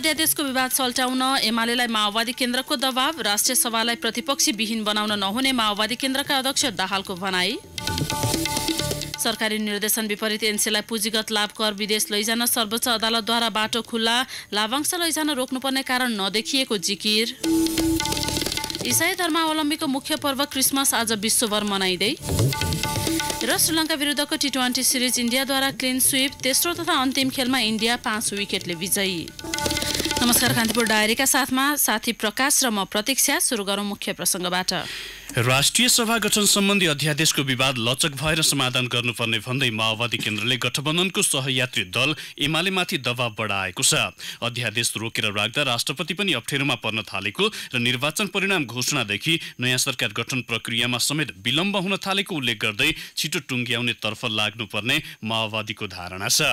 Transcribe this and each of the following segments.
अध्यादेशको विवाद सल्टाउन एमालेलाई माओवादी केन्द्रको दबाव राष्ट्रिय सभालाई प्रतिपक्षी विहीन बनाउन नहुने माओवादी केन्द्रका अध्यक्ष दाहालको भनाई सरकारी निर्देशन विपरीत एनसीलाई पुँजीगत लाभ कर विदेश लैजान सर्वोच्च अदालतद्वारा बाटो खुल्ला लाभांश लैजान रोक्नुपर्ने कारण नदेखिएको जिकिर इसाई धर्मावलम्बीको मुख्य पर्व क्रिसमस आज विश्वभर मनाइँदै र श्रीलङ्का विरुद्धको टी ट्वेन्टी सिरिज इन्डियाद्वारा क्लिन स्विप तेस्रो तथा अन्तिम खेलमा इन्डिया पाँच विकेटले विजयी नमस्कार कान्तिपुर डायरीका साथमा साथी प्रकाश र म प्रतीक्षा सुरु गरौँ मुख्य प्रसङ्गबाट राष्ट्रिय सभा गठन सम्बन्धी अध्यादेशको विवाद लचक भएर समाधान गर्नुपर्ने भन्दै माओवादी केन्द्रले गठबन्धनको सहयात्री दल एमालेमाथि दबाव बढाएको छ अध्यादेश रोकेर राख्दा राष्ट्रपति पनि अप्ठ्यारोमा पर्न थालेको र निर्वाचन परिणाम घोषणादेखि नयाँ सरकार गठन प्रक्रियामा समेत विलम्ब हुन थालेको उल्लेख गर्दै छिटो टुङ्ग्याउने तर्फ लाग्नुपर्ने माओवादीको धारणा छ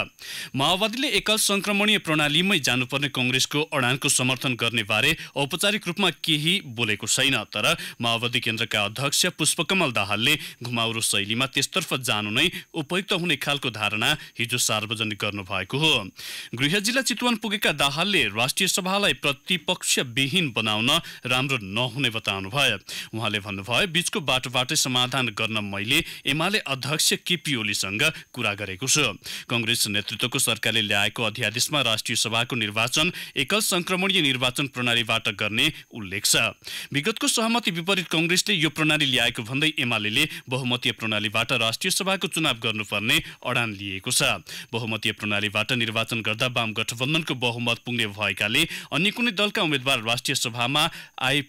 माओवादीले एकल संक्रमणीय प्रणालीमै जानुपर्ने कङ्ग्रेसको अडानको समर्थन गर्ने बारे औपचारिक रूपमा केही बोलेको छैन तर माओवादी केन्द्र केन्द्रका अध्यक्ष पुष्पकमल दाहालले घुमाउरो शैलीमा त्यसतर्फ जानु नै उपयुक्त हुने खालको धारणा हिजो सार्वजनिक गर्नुभएको हो गृह जिल्ला चितवन पुगेका दाहालले राष्ट्रिय सभालाई प्रतिपक्षविहीन बनाउन राम्रो नहुने बताउनु भयो उहाँले भन्नुभयो बीचको बाटोबाटै समाधान गर्न मैले एमाले अध्यक्ष केपी ओलीसँग कुरा गरेको छु कङ्ग्रेस नेतृत्वको सरकारले ल्याएको अध्यादेशमा राष्ट्रिय सभाको निर्वाचन एकल संक्रमणीय निर्वाचन प्रणालीबाट गर्ने उल्लेख छ विगतको सहमति विपरीत कङ्ग्रेसले यो प्रणाली ल्याएको भन्दै एमाले बहुमतीय प्रणालीबाट राष्ट्रिय सभाको चुनाव गर्नुपर्ने अडान लिएको छ बहुमतीय प्रणालीबाट निर्वाचन गर्दा वाम गठबन्धनको बहुमत पुग्ने भएकाले अन्य कुनै दलका उम्मेद्वार राष्ट्रिय सभामा आइ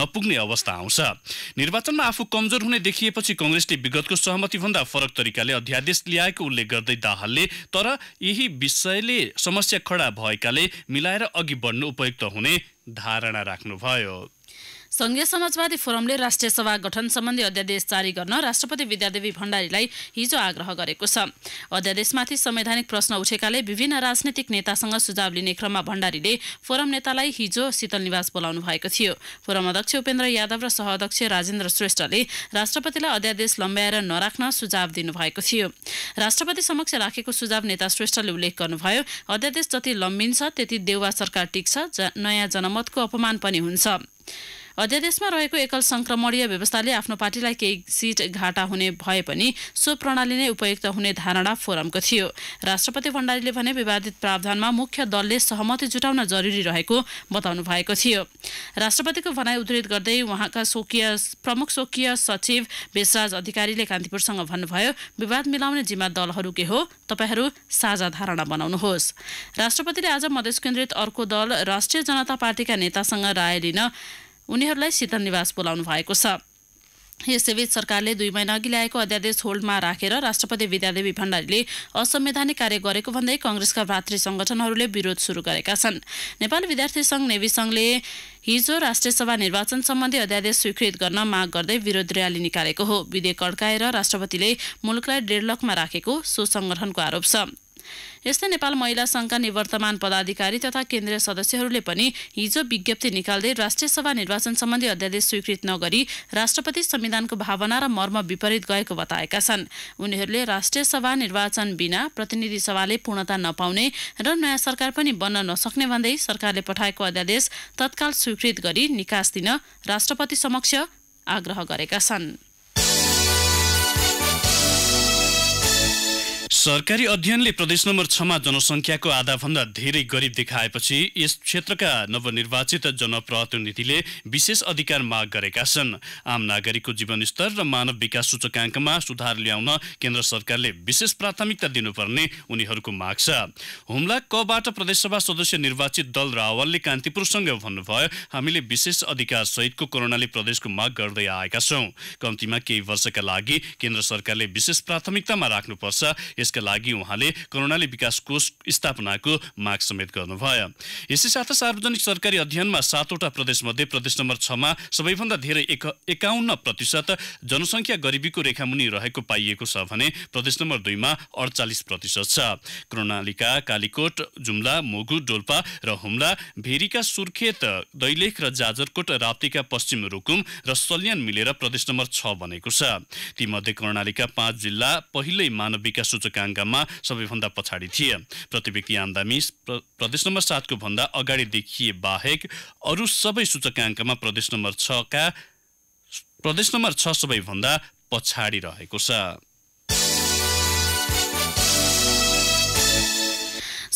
नपुग्ने अवस्था आउँछ निर्वाचनमा आफू कमजोर हुने देखिएपछि कङ्ग्रेसले विगतको सहमतिभन्दा फरक तरिकाले अध्यादेश ल्याएको उल्लेख गर्दै दाहालले तर यही विषयले समस्या खडा भएकाले मिलाएर अघि बढ्नु उपयुक्त हुने धारणा राख्नुभयो संघीय समाजवादी फोरमले राष्ट्रिय सभा गठन सम्बन्धी अध्यादेश जारी गर्न राष्ट्रपति विद्यादेवी भण्डारीलाई हिजो आग्रह गरेको छ अध्यादेशमाथि संवैधानिक प्रश्न उठेकाले विभिन्न राजनैतिक नेतासँग सुझाव लिने क्रममा भण्डारीले फोरम नेतालाई हिजो शीतल निवास बोलाउनु भएको थियो फोरम अध्यक्ष उपेन्द्र यादव र सह अध्यक्ष राजेन्द्र श्रेष्ठले राष्ट्रपतिलाई अध्यादेश लम्ब्याएर नराख्न सुझाव दिनुभएको थियो राष्ट्रपति समक्ष राखेको सुझाव नेता श्रेष्ठले उल्लेख गर्नुभयो अध्यादेश जति लम्बिन्छ त्यति देउवा सरकार टिक्छ नयाँ जनमतको अपमान पनि हुन्छ अध्यादेशमा रहेको एकल संक्रमणीय व्यवस्थाले आफ्नो पार्टीलाई केही सिट घाटा हुने भए पनि सो प्रणाली नै उपयुक्त हुने धारणा फोरमको थियो राष्ट्रपति भण्डारीले भने विवादित प्रावधानमा मुख्य दलले सहमति जुटाउन जरुरी रहेको बताउनु भएको थियो राष्ट्रपतिको भनाइ उद्धित गर्दै उहाँका स्वकीय प्रमुख स्वकीय सचिव बेसराज अधिकारीले कान्तिपुरसँग भन्नुभयो विवाद मिलाउने जिम्मा दलहरू के हो तपाईँहरू साझा धारणा बनाउनुहोस् राष्ट्रपतिले आज मधेस केन्द्रित अर्को दल राष्ट्रिय जनता पार्टीका नेतासँग राय लिन उनीहरूलाई शीतल निवास बोलाउनु भएको छ यसैबीच सरकारले दुई महिना अघि ल्याएको अध्यादेश होल्डमा राखेर राष्ट्रपति विद्यादेवी भण्डारीले असंवैधानिक कार्य गरेको भन्दै कङ्ग्रेसका भातृ सङ्गठनहरूले विरोध सुरु गरेका छन् नेपाल विद्यार्थी सङ्घ नेवी सङ्घले हिजो राष्ट्रिय सभा निर्वाचन सम्बन्धी अध्यादेश स्वीकृत गर्न माग गर्दै विरोध र्याली निकालेको हो विधेयक अड्काएर राष्ट्रपतिले मुलुकलाई डेढ लखमा राखेको सो सङ्गठनको आरोप छ यस्तै नेपाल महिला संघका निवर्तमान पदाधिकारी तथा केन्द्रीय सदस्यहरूले पनि हिजो विज्ञप्ति निकाल्दै राष्ट्रिय सभा निर्वाचन सम्बन्धी अध्यादेश स्वीकृत नगरी राष्ट्रपति संविधानको भावना र मर्म विपरीत गएको बताएका छन् उनीहरूले राष्ट्रिय सभा निर्वाचन बिना प्रतिनिधि सभाले पूर्णता नपाउने र नयाँ सरकार पनि बन्न नसक्ने भन्दै सरकारले पठाएको अध्यादेश तत्काल स्वीकृत गरी निकास दिन राष्ट्रपति समक्ष आग्रह गरेका छन् सरकारी अध्ययनले प्रदेश नम्बर छमा जनसङ्ख्याको आधाभन्दा धेरै गरिब देखाएपछि यस क्षेत्रका नवनिर्वाचित जनप्रतिनिधिले विशेष अधिकार माग गरेका छन् आम नागरिकको जीवनस्तर र मानव विकास सूचकाङ्कमा सुधार ल्याउन केन्द्र सरकारले विशेष प्राथमिकता दिनुपर्ने उनीहरूको माग छ हुम्ला कबाट प्रदेशसभा सदस्य निर्वाचित दल रावलले कान्तिपुरसँग भन्नुभयो हामीले विशेष अधिकार सहितको कोरोनाले प्रदेशको माग गर्दै आएका छौँ कम्तीमा केही वर्षका लागि केन्द्र सरकारले विशेष प्राथमिकतामा राख्नुपर्छ यसका लागि उहाँले कर्णाली विकास कोष स्थापनाको माग समेत गर्नुभयो यसै साथ सार्वजनिक सरकारी अध्ययनमा सातवटा प्रदेशमध्ये प्रदेश नम्बर छमा सबैभन्दा धेरै एक एकाउन्न प्रतिशत जनसङ्ख्या गरिबीको रेखामुनि रहेको पाइएको छ भने प्रदेश नम्बर दुईमा अडचालिस प्रतिशत छ कर्णालीका कालीकोट जुम्ला मोगु डोल्पा र हुम्ला भेरीका सुर्खेत दैलेख र जाजरकोट राप्तीका पश्चिम रुकुम र सल्यान मिलेर प्रदेश नम्बर छ बनेको छ तीमध्ये कर्णालीका पाँच जिल्ला पहिल्यै मानव विकास सूचकाङ्कमा सबैभन्दा पछाडि थिए प्रति व्यक्ति आमदामी प्रदेश नम्बर सातको भन्दा अगाडि देखिए बाहेक अरू सबै सूचकाङ्कमा प्रदेश नम्बर छका प्रदेश नम्बर छ सबैभन्दा पछाडि रहेको छ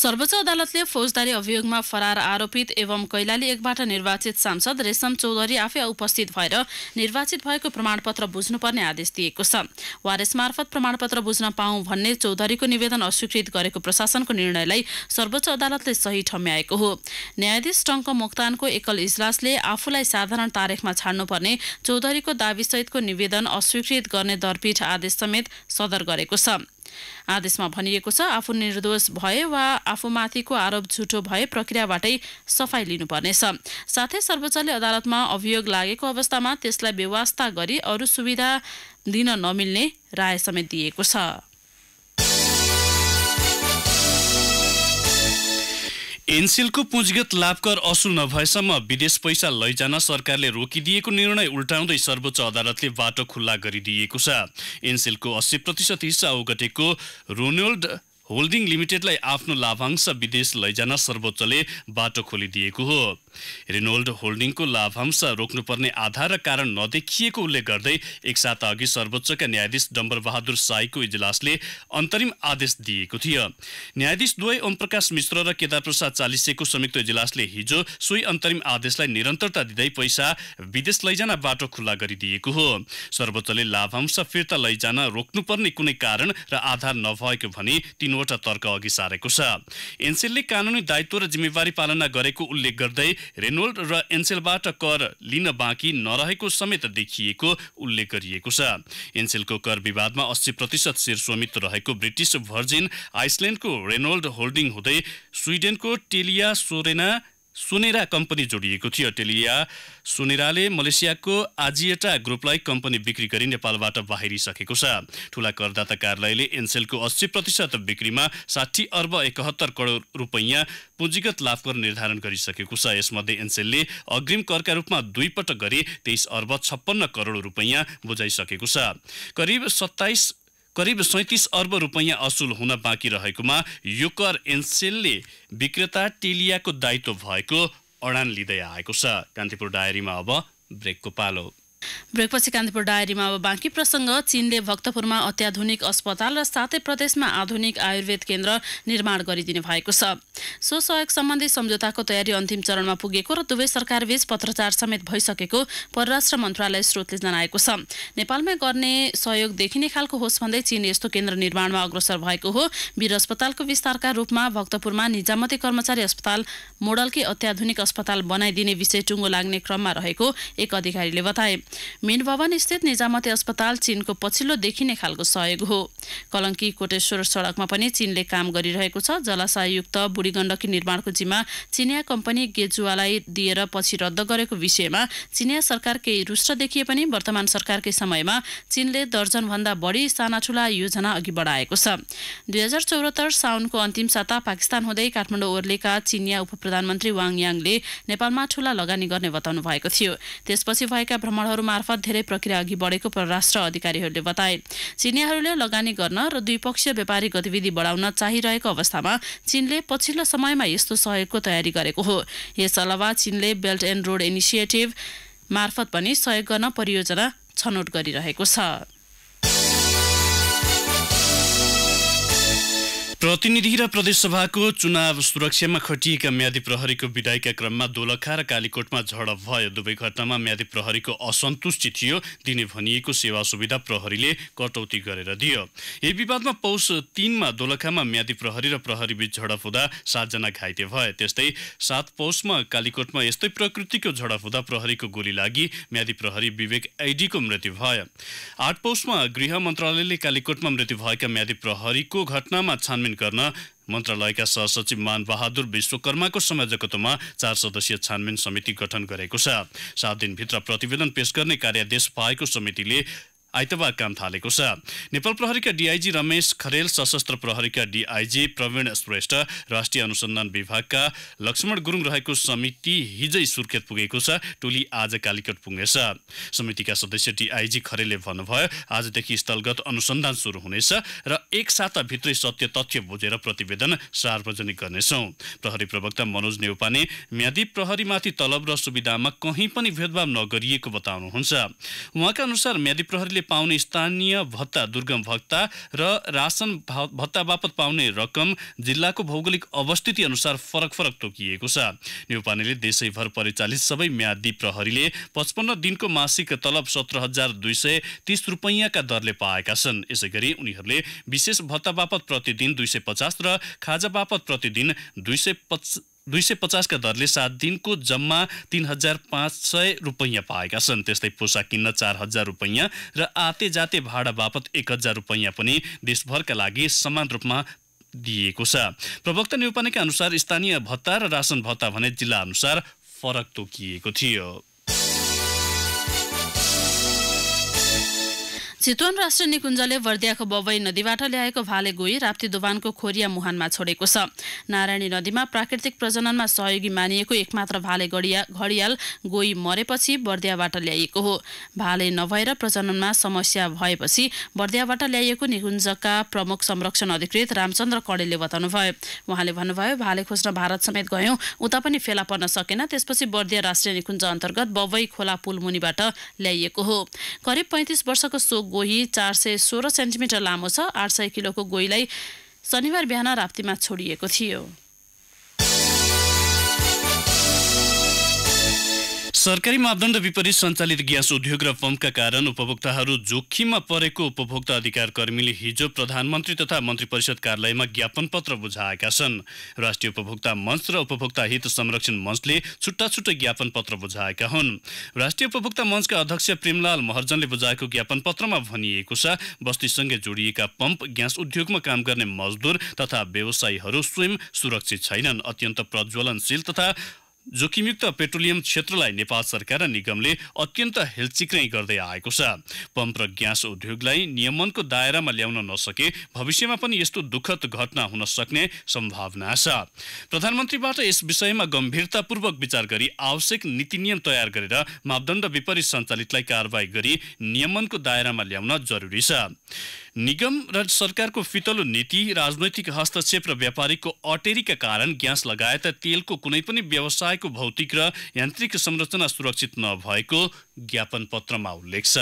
सर्वोच्च अदालतले फौजदारी अभियोगमा फरार आरोपित एवं कैलाली एकबाट निर्वाचित सांसद रेशम चौधरी आफै उपस्थित भएर निर्वाचित भएको प्रमाणपत्र बुझ्नुपर्ने आदेश दिएको छ वारेस मार्फत प्रमाणपत्र बुझ्न पाऊ भन्ने चौधरीको निवेदन अस्वीकृत गरेको प्रशासनको निर्णयलाई सर्वोच्च अदालतले सही ठम्याएको हो न्यायाधीश टङ्क मोक्तानको एकल इजलासले आफूलाई साधारण तारिखमा छाड्नुपर्ने चौधरीको दावीसहितको निवेदन अस्वीकृत गर्ने दरपीठ आदेश समेत सदर गरेको छ आदेशमा भनिएको छ आफू निर्दोष भए वा आफूमाथिको आरोप झुटो भए प्रक्रियाबाटै सफाई लिनुपर्नेछ साथै सर्वोच्चले अदालतमा अभियोग लागेको अवस्थामा त्यसलाई व्यवस्था गरी अरू सुविधा दिन नमिल्ने राय समेत दिएको छ एनसेलको पुँजीगत लाभकर असुल नभएसम्म विदेश पैसा लैजान सरकारले रोकिदिएको निर्णय उल्टाउँदै सर्वोच्च अदालतले बाटो खुल्ला गरिदिएको छ एनसेलको अस्सी प्रतिशत हिस्सा ओगटेको रोनोल्ड होल्डिङ लिमिटेडलाई आफ्नो लाभांश विदेश लैजान सर्वोच्चले बाटो खोलिदिएको हो रिनोल्ड होल्डिङको लाभांश रोक्नुपर्ने आधार र कारण नदेखिएको उल्लेख गर्दै एक साता अघि सर्वोच्चका न्यायाधीश डम्बर बहादुर साईको इजलासले अन्तरिम आदेश दिएको थियो न्यायाधीश दुवै ओमप्रकाश मिश्र र केदार प्रसाद चालिसेको संयुक्त इजलासले हिजो सोही अन्तरिम आदेशलाई निरन्तरता दिँदै पैसा विदेश लैजान बाटो खुल्ला गरिदिएको हो सर्वोच्चले लाभांश फिर्ता लैजान रोक्नुपर्ने कुनै कारण र आधार नभएको भनी तीनवटा तर्क अघि सारेको छ एनसेलले कानुनी दायित्व र जिम्मेवारी पालना गरेको उल्लेख गर्दै रेनोल्ड र एनसेलबाट कर लिन बाँकी नरहेको समेत देखिएको उल्लेख गरिएको छ एनसेलको कर विवादमा अस्सी प्रतिशत शेर स्वामित्व रहेको ब्रिटिस भर्जिन आइसल्यान्डको रेनोल्ड होल्डिङ हुँदै स्विडेनको टेलिया सोरेना सुनेरा कम्पनी जोडिएको थियो टेलिया सुनेराले मलेसियाको आजिएटा ग्रुपलाई कम्पनी बिक्री गरी नेपालबाट बाहिरिसकेको छ ठुला करदाता कार्यालयले एनसेलको अस्सी प्रतिशत बिक्रीमा साठी अर्ब एकहत्तर करोड रुपैयाँ पुँजीगत कर निर्धारण गरिसकेको छ यसमध्ये एनसेलले अग्रिम करका रूपमा दुई पटक गरी तेइस अर्ब छप्पन्न करोड रुपैयाँ बुझाइसकेको छ करिब सत्ताइस करिब सैतिस अर्ब रुपैयाँ असुल हुन बाँकी रहेकोमा युकर एन्सेलले एनसेलले विक्रेता टेलियाको दायित्व भएको अडान लिँदै आएको छ कान्तिपुर डायरीमा अब ब्रेकको पालो ब्रेकपछि कान्तिपुर डायरीमा अब बाँकी प्रसङ्ग चीनले भक्तपुरमा अत्याधुनिक अस्पताल र साथै प्रदेशमा आधुनिक आयुर्वेद केन्द्र निर्माण गरिदिनु भएको छ सो सहयोग सम्बन्धी सम्झौताको तयारी अन्तिम चरणमा पुगेको र दुवै सरकारबीच पत्रचार समेत भइसकेको परराष्ट्र मन्त्रालय स्रोतले जनाएको छ नेपालमा गर्ने सहयोग देखिने खालको होस् भन्दै चीन यस्तो केन्द्र निर्माणमा अग्रसर भएको हो वीर अस्पतालको विस्तारका रूपमा भक्तपुरमा निजामती कर्मचारी अस्पताल मोडलकै अत्याधुनिक अस्पताल बनाइदिने विषय टुङ्गो लाग्ने क्रममा रहेको एक अधिकारीले बताए मेन भवन स्थित निजामती अस्पताल चीनको पछिल्लो देखिने खालको सहयोग हो कलङ्की कोटेश्वर सडकमा पनि चीनले काम गरिरहेको छ जलाशययुक्त बुढी गण्डकी निर्माणको जिम्मा चिनिया कम्पनी गेजुवालाई दिएर पछि रद्द गरेको विषयमा चिनिया सरकार केही रुष्ट देखिए पनि वर्तमान सरकारकै समयमा चीनले दर्जनभन्दा बढी साना ठुला योजना अघि बढाएको छ दुई हजार चौहत्तर साउनको अन्तिम साता पाकिस्तान हुँदै काठमाडौँ ओर्लेका चिनिया उप प्रधानमन्त्री वाङ याङले नेपालमा ठूला लगानी गर्ने बताउनु भएको थियो त्यसपछि भएका भ्रमणहरू मार्फत धेरै प्रक्रिया अघि बढेको परराष्ट्र अधिकारीहरूले बताए चिनियाहरूले लगानी गर्न र द्विपक्षीय व्यापारिक गतिविधि बढाउन चाहिरहेको अवस्थामा चीनले पछि पछिल्लो समयमा यस्तो सहयोगको तयारी गरेको हो यस अलावा चीनले बेल्ट एन्ड रोड इनिसिएटिभ मार्फत पनि सहयोग गर्न परियोजना छनौट गरिरहेको छ प्रतिनिधि र प्रदेशसभाको चुनाव सुरक्षामा खटिएका म्यादी प्रहरीको विदायका क्रममा दोलखा र कालीकोटमा झडप भयो दुवै घटनामा म्यादी प्रहरीको असन्तुष्टि थियो दिने भनिएको सेवा सुविधा प्रहरीले कटौती गरेर दियो यही विवादमा पौष तिनमा दोलखामा म्यादी प्रहरी र प्रहरीबीच झडप हुँदा सातजना घाइते भए त्यस्तै सात पौषमा कालीकोटमा यस्तै प्रकृतिको झडप हुँदा प्रहरीको गोली लागि म्यादी प्रहरी विवेक आइडीको मृत्यु भयो आठ पौषमा गृह मन्त्रालयले कालीकोटमा मृत्यु भएका म्यादी प्रहरीको घटनामा छानबिन चयन गर्न मन्त्रालयका सहसचिव बहादुर विश्वकर्माको संयोजकत्वमा चार सदस्यीय छानबिन समिति गठन गरेको छ सात दिनभित्र प्रतिवेदन पेश गर्ने कार्यादेश पाएको समितिले आइतबार काम थालेको छ नेपाल प्रहरीका डिआइजी रमेश खरेल सशस्त्र प्रहरीका डिआइजी प्रवीण श्रेष्ठ राष्ट्रिय अनुसन्धान विभागका लक्ष्मण गुरुङ रहेको समिति हिजै सुर्खेत पुगेको छ टोली आज कालीकट पुग्नेछ समितिका सदस्य डिआइजी खरेलले भन्नुभयो आजदेखि स्थलगत अनुसन्धान सुरु हुनेछ र एक साताभित्रै सत्य तथ्य बुझेर प्रतिवेदन सार्वजनिक गर्नेछौँ प्रहरी प्रवक्ता मनोज नेउपाने म्यादी प्रहरीमाथि तलब र सुविधामा कहीँ पनि भेदभाव नगरिएको बताउनुहुन्छ उहाँका अनुसार म्यादी प्रहरीले पाउने स्थानीय भत्ता दुर्गम भत्ता र रासन भत्ता बापत पाउने रकम जिल्लाको भौगोलिक अवस्थिति अनुसार फरक फरक तोकिएको छ नेपालीले देशैभर परिचालित सबै म्यादी प्रहरीले पचपन्न दिनको मासिक तलब सत्र हजार दुई सय तिस रुपैयाँका दरले पाएका छन् यसै गरी उनीहरूले विशेष भत्ता बापत प्रतिदिन दुई सय पचास र खाजा बापत प्रतिदिन दुई सय पच दुई सय पचासका दरले सात दिनको जम्मा तिन हजार पाँच सय रुपैयाँ पाएका छन् त्यस्तै पोसाक किन्न चार हजार रुपैयाँ र आते जाते भाडा बापत एक हजार रुपैयाँ पनि देशभरका लागि समान रूपमा दिएको छ प्रवक्ता न्युपानेका अनुसार स्थानीय भत्ता र राशन भत्ता भने जिल्ला अनुसार फरक तोकिएको थियो चितवन राष्ट्रिय निकुञ्जले बर्दियाको बबई नदीबाट ल्याएको भाले गोई राप्ती दोबानको खोरिया मुहानमा छोडेको छ नारायणी नदीमा प्राकृतिक प्रजननमा सहयोगी मानिएको एकमात्र भाले गडिया घडियाल गोई मरेपछि बर्दियाबाट ल्याइएको हो भाले नभएर प्रजननमा समस्या भएपछि बर्दियाबाट ल्याइएको निकुञ्जका प्रमुख संरक्षण अधिकृत रामचन्द्र कडेलले बताउनुभयो उहाँले भन्नुभयो भाले खोज्न भारत समेत गयौं उता पनि फेला पर्न सकेन त्यसपछि बर्दिया राष्ट्रिय निकुञ्ज अन्तर्गत बबई खोला पुल मुनिबाट ल्याइएको हो करिब पैँतिस वर्षको सोग गोही चार सय सोह्र सेन्टिमिटर लामो छ आठ सय किलोको गोहीलाई शनिबार बिहान राप्तीमा छोडिएको थियो सरकारी मापदण्ड विपरीत सञ्चालित ग्यास उद्योग र पम्पका कारण उपभोक्ताहरू जोखिममा परेको उपभोक्ता अधिकार कर्मीले हिजो प्रधानमन्त्री तथा मन्त्री परिषद कार्यालयमा ज्ञापन पत्र बुझाएका छन् राष्ट्रिय उपभोक्ता मञ्च र उपभोक्ता हित संरक्षण मञ्चले छुट्टा छुट्टै ज्ञापन पत्र बुझाएका हुन् राष्ट्रिय उपभोक्ता मञ्चका अध्यक्ष प्रेमलाल महर्जनले बुझाएको ज्ञापन पत्रमा भनिएको छ बस्तीसँगै जोडिएका पम्प ग्यास उद्योगमा काम गर्ने मजदुर तथा व्यवसायीहरू स्वयं सुरक्षित छैनन् अत्यन्त प्रज्वलनशील तथा जोखिमयुक्त पेट्रोलियम क्षेत्रलाई नेपाल सरकार र निगमले अत्यन्त हेलचिक्रै गर्दै आएको छ पम्प र ग्यास उद्योगलाई नियमनको दायरामा ल्याउन नसके भविष्यमा पनि यस्तो दुःखद घटना हुन सक्ने सम्भावना छ प्रधानमन्त्रीबाट यस विषयमा गम्भीरतापूर्वक विचार गरी आवश्यक नीति नियम तयार गरेर मापदण्ड विपरीत सञ्चालितलाई कारवाही गरी नियमनको दायरामा ल्याउन जरुरी छ निगम र सरकारको फितलो नीति राजनैतिक हस्तक्षेप र व्यापारीको अटेरीका कारण ग्यास लगायत तेलको कुनै पनि व्यवसाय निकायको भौतिक र यान्त्रिक संरचना सुरक्षित नभएको ज्ञापन पत्रमा उल्लेख छ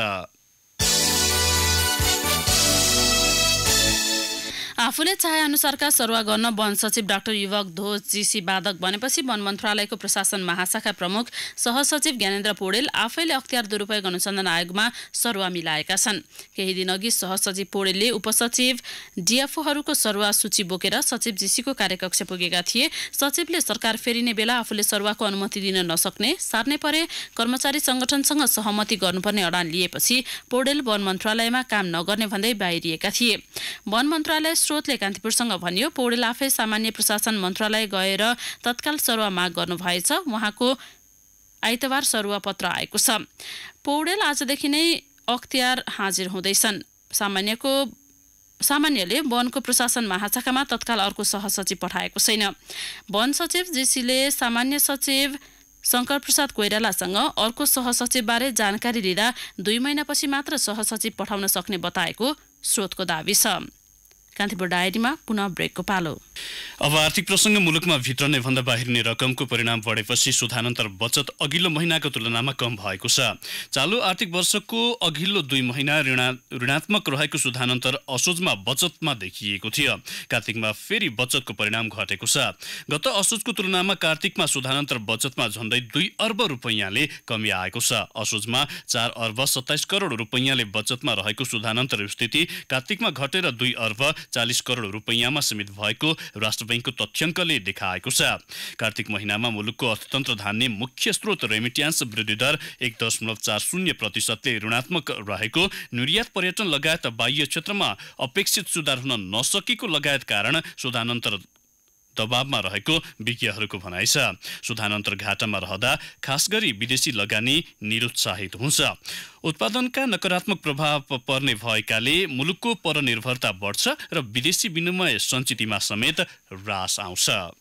आफूले चाहे अनुसारका सरुवा गर्न वन सचिव डाक्टर युवक धोज जीसी बाधक बनेपछि वन मन्त्रालयको प्रशासन महाशाखा प्रमुख सहसचिव ज्ञानेन्द्र पौडेल आफैले अख्तियार दुरूपयोग अनुसन्धान आयोगमा सरुवा मिलाएका छन् केही दिनअघि सहसचिव पौडेलले उपसचिव डिएफओहरूको सरुवा सूची बोकेर सचिव जीसीको कार्यकक्ष पुगेका थिए सचिवले सरकार फेरिने बेला आफूले सरुवाको अनुमति दिन नसक्ने सार्ने परे कर्मचारी सङ्गठनसँग सहमति गर्नुपर्ने अडान लिएपछि पौडेल वन मन्त्रालयमा काम नगर्ने भन्दै बाहिरिएका थिए वन मन्त्रालय स्रोतले कान्तिपुरसँग भनियो पौडेल आफै सामान्य प्रशासन मन्त्रालय गएर तत्काल सरुवा माग गर्नुभएछ उहाँको आइतबार सरुवा पत्र आएको छ पौडेल आजदेखि नै अख्तियार हाजिर हुँदैछन् सामान्यको सामान्यले वनको प्रशासन महाशाखामा तत्काल अर्को सहसचिव पठाएको छैन वन सचिव जीसीले सामान्य सचिव शङ्कर प्रसाद कोइरालासँग अर्को सहसचिवबारे जानकारी लिँदा दुई महिनापछि मात्र सहसचिव पठाउन सक्ने बताएको स्रोतको दावी छ कान्तिपुर डायरीमा पुनः ब्रेकको पालो अब आर्थिक प्रसङ्ग मुलुकमा भित्रने भन्दा बाहिरिने रकमको परिणाम बढेपछि सुधानन्तर बचत अघिल्लो महिनाको तुलनामा कम भएको छ चालु आर्थिक वर्षको अघिल्लो दुई महिना ऋणात्मक रहेको सुधानान्तर असोजमा बचतमा देखिएको थियो कार्तिकमा फेरि बचतको परिणाम घटेको छ गत असोजको तुलनामा कार्तिकमा सुधानान्तर बचतमा झन्डै दुई अर्ब रुपैयाँले कमी आएको छ असोजमा चार अर्ब सत्ताइस करोड रुपैयाँले बचतमा रहेको सुधानान्तर स्थिति कार्तिकमा घटेर दुई अर्ब चालिस करोड रुपैयाँमा सीमित भएको राष्ट्र ब्याङ्कको तथ्याङ्कले देखाएको छ कार्तिक महिनामा मुलुकको अर्थतन्त्र धान्ने मुख्य स्रोत रेमिट्यान्स वृद्धि दर एक दशमलव चार शून्य प्रतिशतले ऋणात्मक रहेको निर्यात पर्यटन लगायत बाह्य क्षेत्रमा अपेक्षित सुधार हुन नसकेको लगायत कारण शोधानन्तर दबावमा रहेको विज्ञहरूको भनाइ छ सुधानन्तर घाटामा रहँदा खास गरी विदेशी लगानी निरुत्साहित हुन्छ उत्पादनका नकारात्मक प्रभाव पर्ने भएकाले मुलुकको परनिर्भरता बढ्छ र विदेशी विनिमय सञ्चितमा समेत रास आउँछ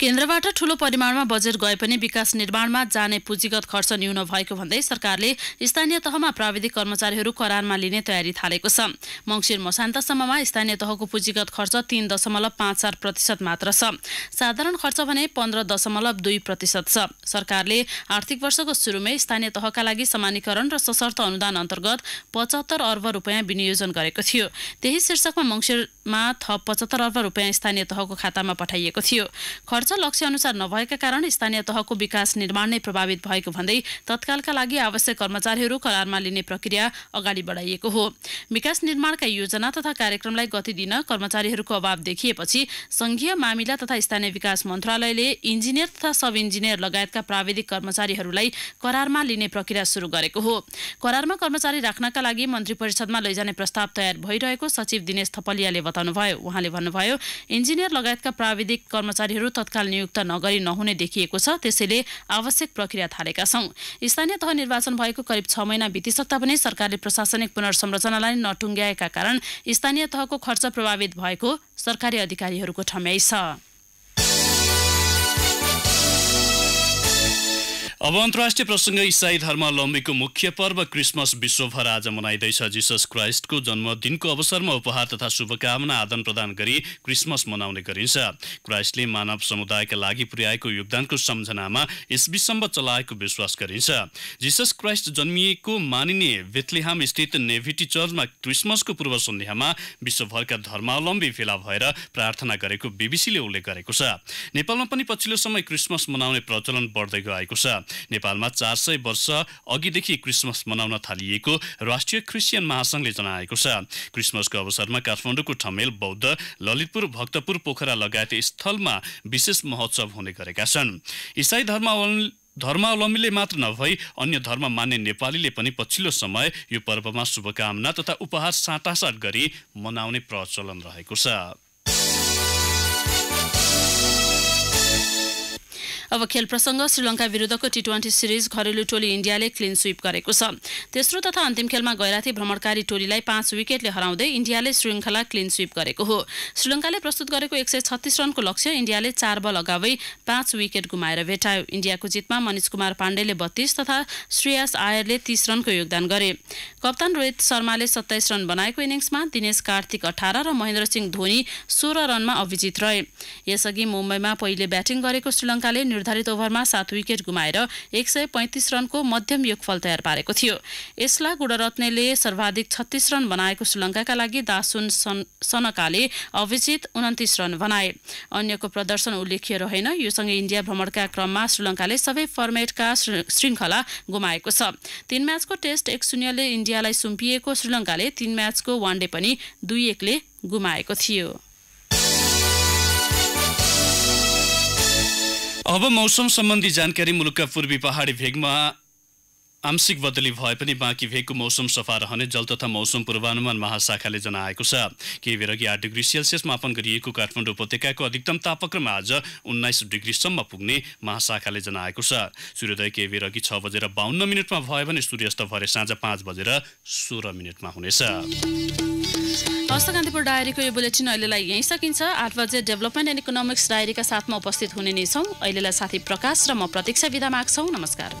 केन्द्रबाट ठूलो परिमाणमा बजेट गए पनि विकास निर्माणमा जाने पुँजीगत खर्च न्यून भएको भन्दै सरकारले स्थानीय तहमा प्राविधिक कर्मचारीहरू करारमा लिने तयारी थालेको छ मङ्सिर मसान्तसम्ममा स्थानीय तहको पुँजीगत खर्च तीन दशमलव पाँच चार प्रतिशत मात्र छ साधारण खर्च भने पन्ध्र दशमलव दुई प्रतिशत छ सरकारले आर्थिक वर्षको सुरुमै स्थानीय तहका लागि समानीकरण र सशर्त अनुदान अन्तर्गत पचहत्तर अर्ब रुपियाँ विनियोजन गरेको थियो त्यही शीर्षकमा मङ्सिर मा थप पचहत्तर अर्ब रुपियाँ स्थानीय तहको खातामा पठाइएको थियो खर्च लक्ष्य अनुसार नभएका कारण स्थानीय तहको विकास निर्माण नै प्रभावित भएको भन्दै तत्कालका लागि आवश्यक कर्मचारीहरू करारमा लिने प्रक्रिया अगाडि बढाइएको हो विकास निर्माणका योजना तथा कार्यक्रमलाई गति दिन कर्मचारीहरूको अभाव देखिएपछि संघीय मामिला तथा स्थानीय विकास मन्त्रालयले इन्जिनियर तथा सब इन्जिनियर लगायतका प्राविधिक कर्मचारीहरूलाई करारमा लिने प्रक्रिया सुरु गरेको हो करारमा कर्मचारी राख्नका लागि मन्त्री परिषदमा लैजाने प्रस्ताव तयार भइरहेको सचिव दिनेश थपलियाले बताए बताउनुभयो उहाँले भन्नुभयो इन्जिनियर लगायतका प्राविधिक कर्मचारीहरू तत्काल नियुक्त नगरी नहुने देखिएको छ त्यसैले आवश्यक प्रक्रिया थालेका छौँ स्थानीय तह निर्वाचन भएको करिब छ महिना बितिसक्दा पनि सरकारले प्रशासनिक पुनर्संरचनालाई नटुङ्ग्याएका कारण स्थानीय तहको खर्च प्रभावित भएको सरकारी अधिकारीहरूको ठम्याइ छ अब अन्तर्राष्ट्रिय प्रसङ्ग इसाई धर्मावलम्बीको मुख्य पर्व क्रिसमस विश्वभर आज मनाइँदैछ जिसस क्राइस्टको जन्मदिनको अवसरमा उपहार तथा शुभकामना आदान प्रदान गरी क्रिसमस मनाउने गरिन्छ क्राइस्टले मानव समुदायका लागि पुर्याएको योगदानको सम्झनामा यस विषम्ब चलाएको विश्वास गरिन्छ जिसस क्राइस्ट जन्मिएको मानिने बेथलेहाम स्थित नेभिटी चर्चमा क्रिसमसको पूर्व सन्ध्यामा विश्वभरका धर्मावलम्बी फेला भएर प्रार्थना गरेको बिबिसीले उल्लेख गरेको छ नेपालमा पनि पछिल्लो समय क्रिसमस मनाउने प्रचलन बढ्दै गएको छ नेपालमा चार सय वर्ष अघिदेखि क्रिसमस मनाउन थालिएको राष्ट्रिय क्रिस्चियन महासङ्घले जनाएको छ क्रिसमसको अवसरमा काठमाडौँको ठमेल बौद्ध ललितपुर भक्तपुर पोखरा लगायत स्थलमा विशेष महोत्सव हुने गरेका छन् इसाई धर्मावल धर्मावलम्बीले मात्र नभई अन्य धर्म मान्ने नेपालीले पनि पछिल्लो समय यो पर्वमा शुभकामना तथा उपहार साटासाट गरी मनाउने प्रचलन रहेको छ अब खेल प्रसङ्ग श्रीलङ्का विरुद्धको टी ट्वेन्टी सिरिज घरेलु टोली इन्डियाले क्लिन स्विप गरेको छ तेस्रो तथा अन्तिम खेलमा गैराती भ्रमणकारी टोलीलाई पाँच विकेटले हराउँदै इन्डियाले श्रृङ्खला क्लिन स्वीप गरेको हो श्रीलङ्काले प्रस्तुत गरेको एक सय छत्तिस रनको लक्ष्य इन्डियाले चार बल अगावै पाँच विकेट गुमाएर भेटायो इन्डियाको जितमा मनिष कुमार पाण्डेले बत्तीस तथा श्रेयास आयरले तीस रनको योगदान गरे कप्तान रोहित शर्माले सत्ताइस रन बनाएको इनिङ्समा दिनेश कार्तिक अठार र महेन्द्र सिंह धोनी सोह्र रनमा अभिजित रहे यसअघि मुम्बईमा पहिले ब्याटिङ गरेको श्रीलङ्काले निर्धारित ओभरमा सात विकेट गुमाएर एक सय पैँतिस रनको मध्यम योगफल तयार पारेको थियो यसला गुणरत्नेले सर्वाधिक छत्तिस रन बनाएको श्रीलङ्काका लागि दासुन सनकाले अभिजित उन्तिस रन बनाए अन्यको प्रदर्शन उल्लेख्य रहेन योसँगै इन्डिया भ्रमणका क्रममा श्रीलङ्काले सबै फर्मेटका श्रृङ्खला गुमाएको छ तीन म्याचको टेस्ट एक शून्यले इन्डियालाई सुम्पिएको श्रीलङ्काले तीन म्याचको वानडे पनि दुई एकले गुमाएको थियो अब मौसम सम्बन्धी जानकारी मुलुकका पूर्वी पहाडी भेगमा आंशिक बदली भए पनि बाँकी भेगको मौसम सफा रहने जल तथा मौसम पूर्वानुमान महाशाखाले जनाएको छ केही बेर अघि आठ डिग्री सेल्सियस मापन गरिएको काठमाडौँ उपत्यकाको अधिकतम तापक्रम आज उन्नाइस डिग्रीसम्म पुग्ने महाशाखाले जनाएको छ सूर्योदय केही बेर अघि छ बजेर बाहन्न मिनटमा भयो भने सूर्यास्त भरे साँझ पाँच बजेर सोह्र मिनटमा हुनेछ हस्त कान्तिपुर डायरीको यो बुलेटिन अहिलेलाई यहीँ सकिन्छ आठ बजे डेभलपमेन्ट एन्ड इकोनोमिक्स डायरीका साथमा उपस्थित हुने नै छौँ अहिलेलाई साथी प्रकाश र म प्रतीक्षा विधा माग्छौँ नमस्कार